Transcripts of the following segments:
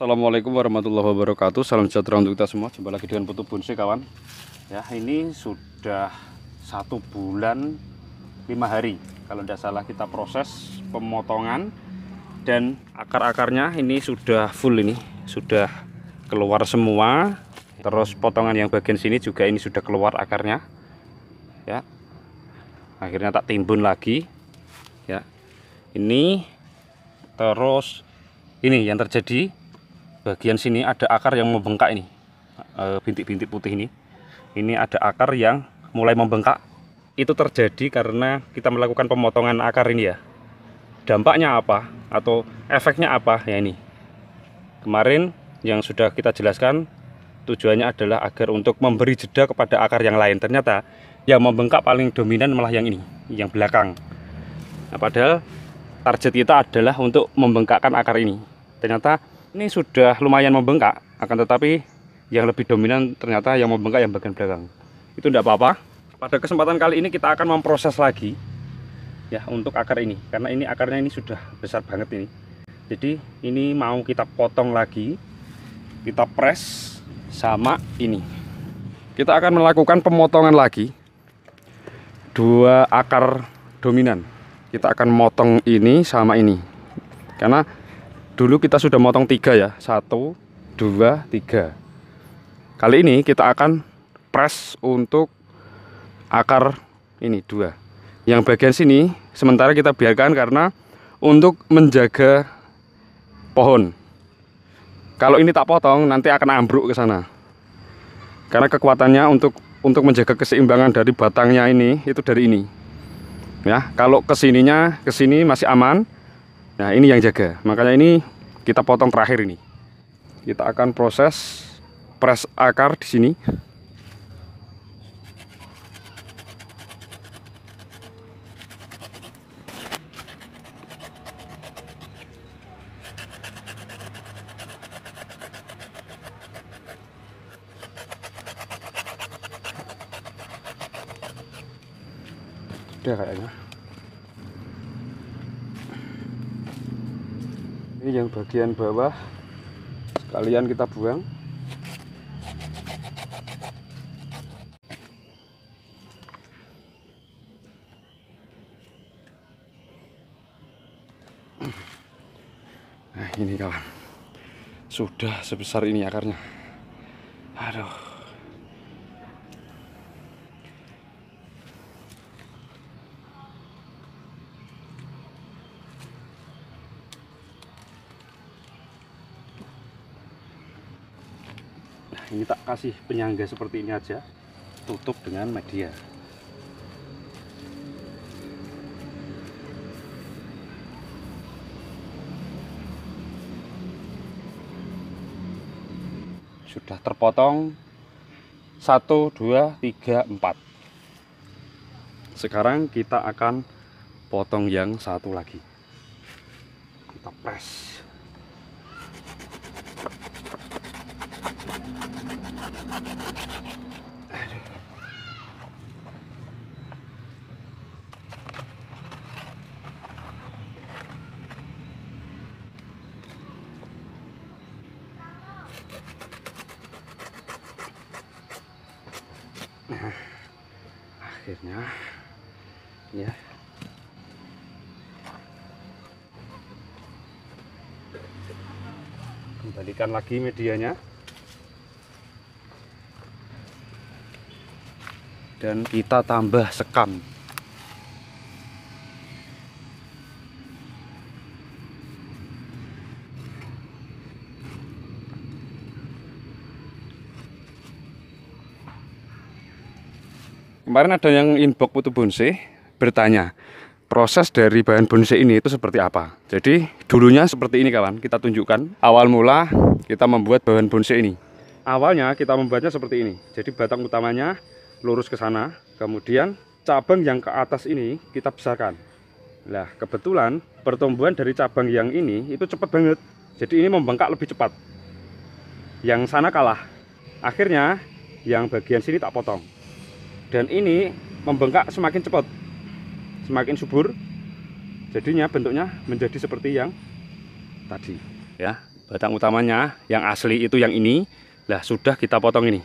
Assalamualaikum warahmatullahi wabarakatuh Salam sejahtera untuk kita semua Jumpa lagi dengan Putu Bonsai kawan Ya ini sudah satu bulan lima hari Kalau tidak salah kita proses pemotongan Dan akar-akarnya ini sudah full ini Sudah keluar semua Terus potongan yang bagian sini juga ini sudah keluar akarnya Ya Akhirnya tak timbun lagi Ya ini terus ini yang terjadi bagian sini ada akar yang membengkak ini eh, bintik-bintik putih ini ini ada akar yang mulai membengkak itu terjadi karena kita melakukan pemotongan akar ini ya dampaknya apa atau efeknya apa ya ini kemarin yang sudah kita jelaskan tujuannya adalah agar untuk memberi jeda kepada akar yang lain ternyata yang membengkak paling dominan malah yang ini yang belakang nah, padahal target kita adalah untuk membengkakkan akar ini ternyata ini sudah lumayan membengkak akan tetapi yang lebih dominan ternyata yang membengkak yang bagian belakang itu tidak apa-apa pada kesempatan kali ini kita akan memproses lagi ya untuk akar ini karena ini akarnya ini sudah besar banget ini jadi ini mau kita potong lagi kita press sama ini kita akan melakukan pemotongan lagi dua akar dominan kita akan motong ini sama ini karena dulu kita sudah motong tiga ya satu dua tiga kali ini kita akan press untuk akar ini dua yang bagian sini sementara kita biarkan karena untuk menjaga pohon kalau ini tak potong nanti akan ambruk ke sana karena kekuatannya untuk untuk menjaga keseimbangan dari batangnya ini itu dari ini ya kalau kesininya kesini masih aman Nah ini yang jaga, makanya ini kita potong terakhir ini. Kita akan proses press akar di sini. Udah kayaknya. ini yang bagian bawah sekalian kita buang nah ini kawan sudah sebesar ini akarnya aduh ini tak kasih penyangga seperti ini aja tutup dengan media sudah terpotong satu dua tiga empat sekarang kita akan potong yang satu lagi kita press akhirnya ya kembalikan lagi medianya dan kita tambah sekam Kemarin ada yang inbox putu bonsai bertanya, proses dari bahan bonsai ini itu seperti apa? Jadi dulunya seperti ini kawan, kita tunjukkan. Awal mula kita membuat bahan bonsai ini. Awalnya kita membuatnya seperti ini. Jadi batang utamanya lurus ke sana kemudian cabang yang ke atas ini kita besarkan Nah kebetulan pertumbuhan dari cabang yang ini itu cepat banget jadi ini membengkak lebih cepat yang sana kalah akhirnya yang bagian sini tak potong dan ini membengkak semakin cepat semakin subur jadinya bentuknya menjadi seperti yang tadi ya batang utamanya yang asli itu yang ini lah sudah kita potong ini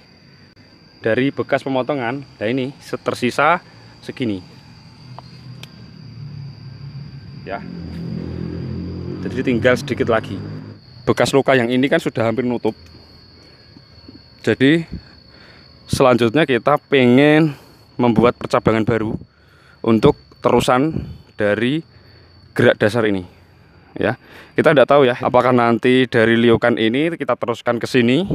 dari bekas pemotongan nah ini tersisa segini ya jadi tinggal sedikit lagi bekas luka yang ini kan sudah hampir nutup jadi selanjutnya kita pengen membuat percabangan baru untuk terusan dari gerak dasar ini ya kita tidak tahu ya apakah nanti dari liukan ini kita teruskan ke sini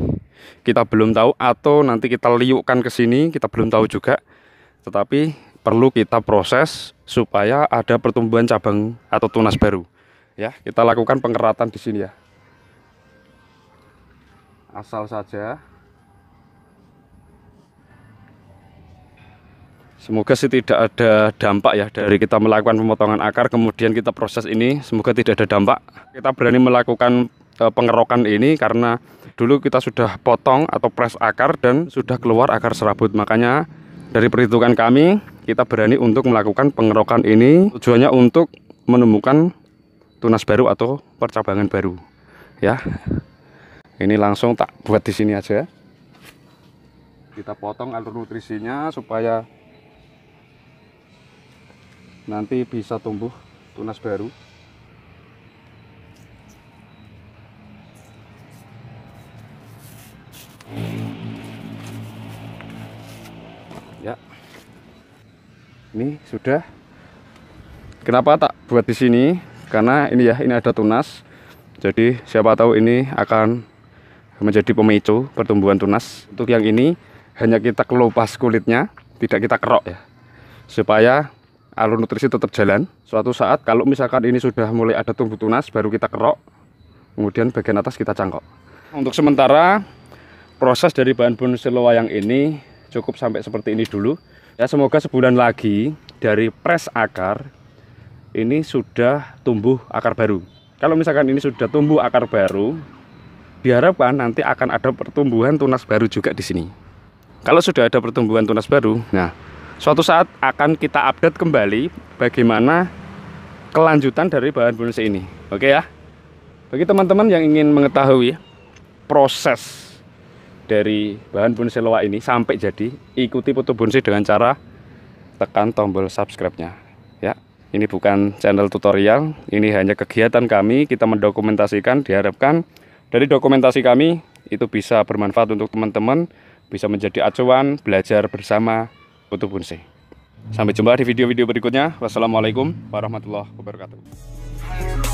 kita belum tahu atau nanti kita liukkan ke sini kita belum tahu juga tetapi perlu kita proses supaya ada pertumbuhan cabang atau tunas baru ya kita lakukan pengeratan di sini ya asal saja Semoga sih tidak ada dampak ya dari kita melakukan pemotongan akar kemudian kita proses ini semoga tidak ada dampak. Kita berani melakukan Eh, pengerokan ini karena dulu kita sudah potong atau press akar dan sudah keluar akar serabut makanya dari perhitungan kami kita berani untuk melakukan pengerokan ini tujuannya untuk menemukan tunas baru atau percabangan baru ya ini langsung tak buat di sini aja ya. kita potong alur nutrisinya supaya nanti bisa tumbuh tunas baru ya ini sudah kenapa tak buat di sini karena ini ya ini ada tunas jadi siapa tahu ini akan menjadi pemicu pertumbuhan tunas untuk yang ini hanya kita kelupas kulitnya tidak kita kerok ya supaya alur nutrisi tetap jalan suatu saat kalau misalkan ini sudah mulai ada tumbuh tunas baru kita kerok kemudian bagian atas kita cangkok untuk sementara proses dari bahan bonus yang ini cukup sampai seperti ini dulu ya semoga sebulan lagi dari pres akar ini sudah tumbuh akar baru kalau misalkan ini sudah tumbuh akar baru diharapkan nanti akan ada pertumbuhan tunas baru juga di sini kalau sudah ada pertumbuhan tunas baru nah suatu saat akan kita update kembali bagaimana kelanjutan dari bahan bonus ini oke ya bagi teman-teman yang ingin mengetahui proses dari bahan bonsai loa ini sampai jadi ikuti foto bonsai dengan cara tekan tombol subscribe-nya ya ini bukan channel tutorial ini hanya kegiatan kami kita mendokumentasikan diharapkan dari dokumentasi kami itu bisa bermanfaat untuk teman-teman bisa menjadi acuan belajar bersama foto bonsai sampai jumpa di video-video berikutnya wassalamualaikum warahmatullahi wabarakatuh